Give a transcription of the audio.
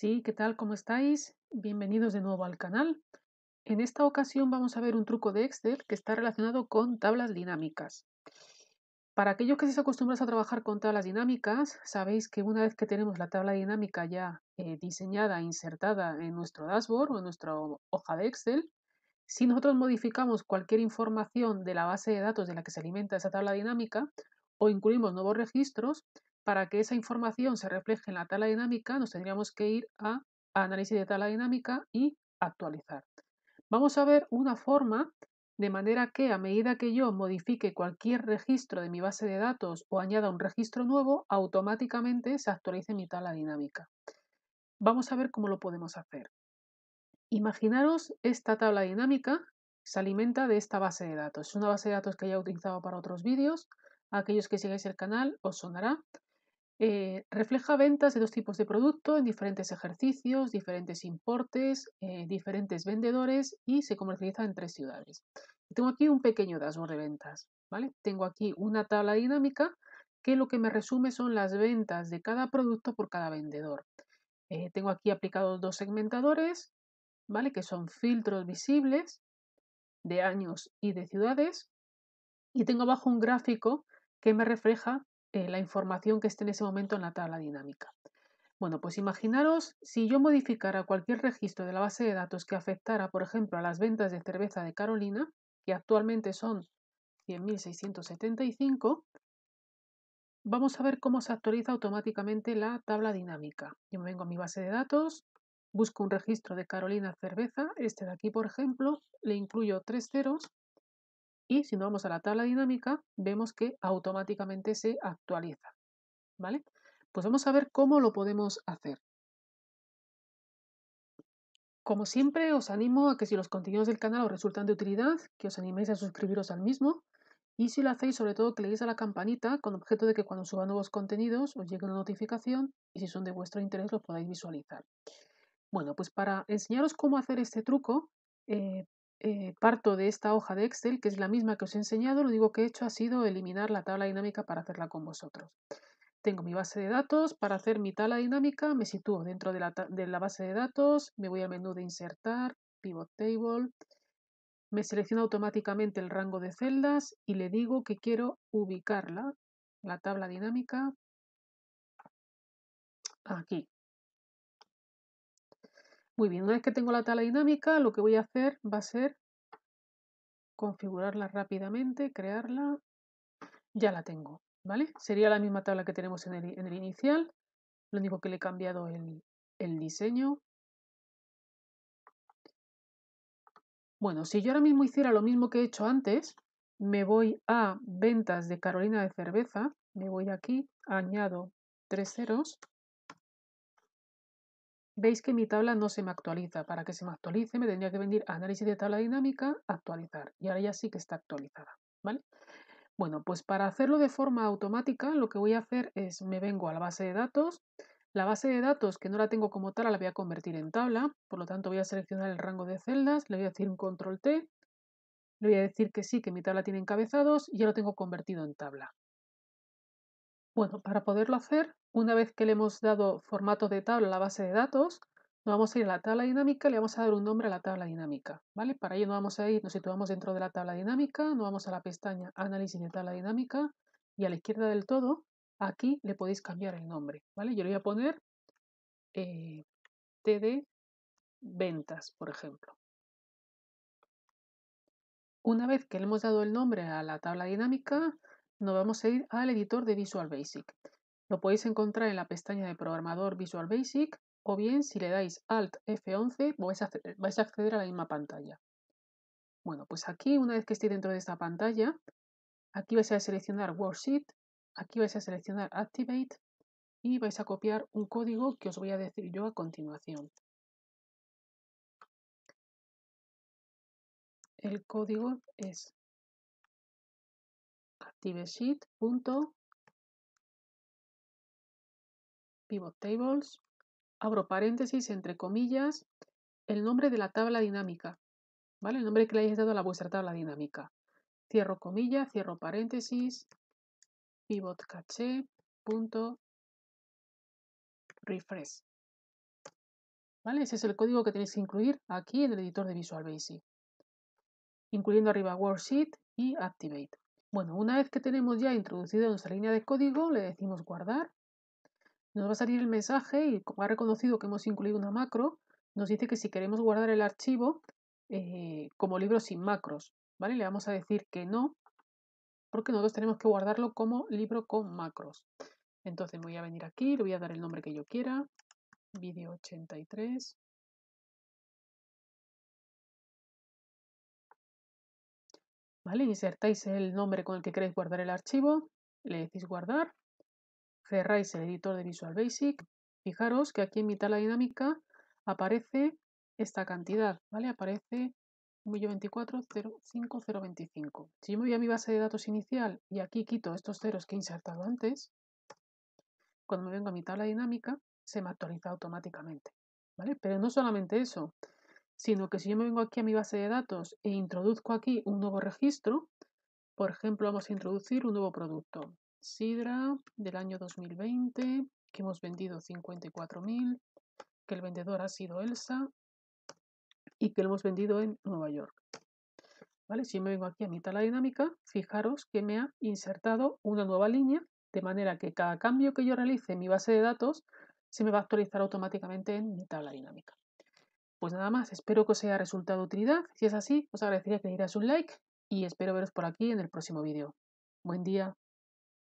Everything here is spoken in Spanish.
Sí, ¿qué tal? ¿Cómo estáis? Bienvenidos de nuevo al canal. En esta ocasión vamos a ver un truco de Excel que está relacionado con tablas dinámicas. Para aquellos que se acostumbran a trabajar con tablas dinámicas, sabéis que una vez que tenemos la tabla dinámica ya eh, diseñada e insertada en nuestro dashboard o en nuestra hoja de Excel, si nosotros modificamos cualquier información de la base de datos de la que se alimenta esa tabla dinámica o incluimos nuevos registros, para que esa información se refleje en la tabla dinámica, nos tendríamos que ir a, análisis de tabla dinámica y actualizar. Vamos a ver una forma de manera que a medida que yo modifique cualquier registro de mi base de datos o añada un registro nuevo, automáticamente se actualice mi tabla dinámica. Vamos a ver cómo lo podemos hacer. Imaginaros esta tabla dinámica se alimenta de esta base de datos. Es una base de datos que ya he utilizado para otros vídeos. Aquellos que sigáis el canal os sonará. Eh, refleja ventas de dos tipos de producto en diferentes ejercicios, diferentes importes, eh, diferentes vendedores y se comercializa en tres ciudades. Tengo aquí un pequeño dashboard de ventas, ¿vale? Tengo aquí una tabla dinámica que lo que me resume son las ventas de cada producto por cada vendedor. Eh, tengo aquí aplicados dos segmentadores, ¿vale? Que son filtros visibles de años y de ciudades. Y tengo abajo un gráfico que me refleja eh, la información que esté en ese momento en la tabla dinámica. Bueno, pues imaginaros si yo modificara cualquier registro de la base de datos que afectara, por ejemplo, a las ventas de cerveza de Carolina, que actualmente son 100.675, vamos a ver cómo se actualiza automáticamente la tabla dinámica. Yo me vengo a mi base de datos, busco un registro de Carolina Cerveza, este de aquí por ejemplo, le incluyo tres ceros y si nos vamos a la tabla dinámica, vemos que automáticamente se actualiza. ¿Vale? Pues vamos a ver cómo lo podemos hacer. Como siempre, os animo a que si los contenidos del canal os resultan de utilidad, que os animéis a suscribiros al mismo. Y si lo hacéis, sobre todo que le a la campanita con objeto de que cuando suba nuevos contenidos os llegue una notificación y si son de vuestro interés los podáis visualizar. Bueno, pues para enseñaros cómo hacer este truco, eh, eh, parto de esta hoja de Excel, que es la misma que os he enseñado, lo único que he hecho ha sido eliminar la tabla dinámica para hacerla con vosotros. Tengo mi base de datos, para hacer mi tabla dinámica me sitúo dentro de la, base de datos, me voy al menú de insertar, pivot table, me selecciona automáticamente el rango de celdas y le digo que quiero ubicarla, la tabla dinámica, aquí. Muy bien, una vez que tengo la tabla dinámica, lo que voy a hacer va a ser configurarla rápidamente, crearla. Ya la tengo, ¿vale? Sería la misma tabla que tenemos en el, inicial. Lo único que le he cambiado el, el diseño. Bueno, si yo ahora mismo hiciera lo mismo que he hecho antes, me voy a ventas de Carolina de Cerveza, me voy aquí, añado tres ceros, Veis que mi tabla no se me actualiza. Para que se me actualice me tendría que venir a análisis de tabla dinámica, actualizar. Y ahora ya sí que está actualizada. ¿vale? Bueno, pues para hacerlo de forma automática lo que voy a hacer es me vengo a la base de datos. La base de datos, que no la tengo como tal, la voy a convertir en tabla. Por lo tanto voy a seleccionar el rango de celdas, le voy a decir un control T. Le voy a decir que sí, que mi tabla tiene encabezados y ya lo tengo convertido en tabla. Bueno, para poderlo hacer, una vez que le hemos dado formato de tabla a la base de datos, nos vamos a ir a la tabla dinámica y le vamos a dar un nombre a la tabla dinámica. ¿vale? Para ello nos vamos a ir, nos situamos dentro de la tabla dinámica, nos vamos a la pestaña Análisis de tabla dinámica y a la izquierda del todo, aquí le podéis cambiar el nombre. ¿vale? Yo le voy a poner eh, TD Ventas, por ejemplo. Una vez que le hemos dado el nombre a la tabla dinámica, nos vamos a ir al editor de Visual Basic. Lo podéis encontrar en la pestaña de programador Visual Basic o bien si le dais Alt F11 vais a acceder a la misma pantalla. Bueno, pues aquí una vez que estéis dentro de esta pantalla, aquí vais a seleccionar Worksheet, aquí vais a seleccionar Activate y vais a copiar un código que os voy a decir yo a continuación. El código es punto, pivot abro paréntesis, entre comillas, el nombre de la tabla dinámica, ¿vale? El nombre que le hayáis dado a la vuestra tabla dinámica. Cierro comillas, cierro paréntesis, pivot ¿Vale? Ese es el código que tenéis que incluir aquí en el editor de Visual Basic, incluyendo arriba Worksheet y Activate. Bueno, una vez que tenemos ya introducido nuestra línea de código, le decimos guardar. Nos va a salir el mensaje y como ha reconocido que hemos incluido una macro, nos dice que si queremos guardar el archivo eh, como libro sin macros, ¿vale? Le vamos a decir que no, porque nosotros tenemos que guardarlo como libro con macros. Entonces voy a venir aquí, le voy a dar el nombre que yo quiera, vídeo 83, Insertáis el nombre con el que queréis guardar el archivo, le decís guardar, cerráis el editor de Visual Basic. Fijaros que aquí en mitad la dinámica aparece esta cantidad, ¿vale? Aparece 1.24.0.5.0.25. Si yo me voy a mi base de datos inicial y aquí quito estos ceros que he insertado antes, cuando me vengo a mi la dinámica, se me actualiza automáticamente. ¿vale? Pero no solamente eso, sino que si yo me vengo aquí a mi base de datos e introduzco aquí un nuevo registro, por ejemplo, vamos a introducir un nuevo producto, Sidra del año 2020, que hemos vendido 54.000, que el vendedor ha sido Elsa y que lo hemos vendido en Nueva York. ¿Vale? Si me vengo aquí a mi tabla dinámica, fijaros que me ha insertado una nueva línea, de manera que cada cambio que yo realice en mi base de datos se me va a actualizar automáticamente en mi tabla dinámica. Pues nada más, espero que os haya resultado utilidad. Si es así, os agradecería que le dieras un like y espero veros por aquí en el próximo vídeo. Buen día.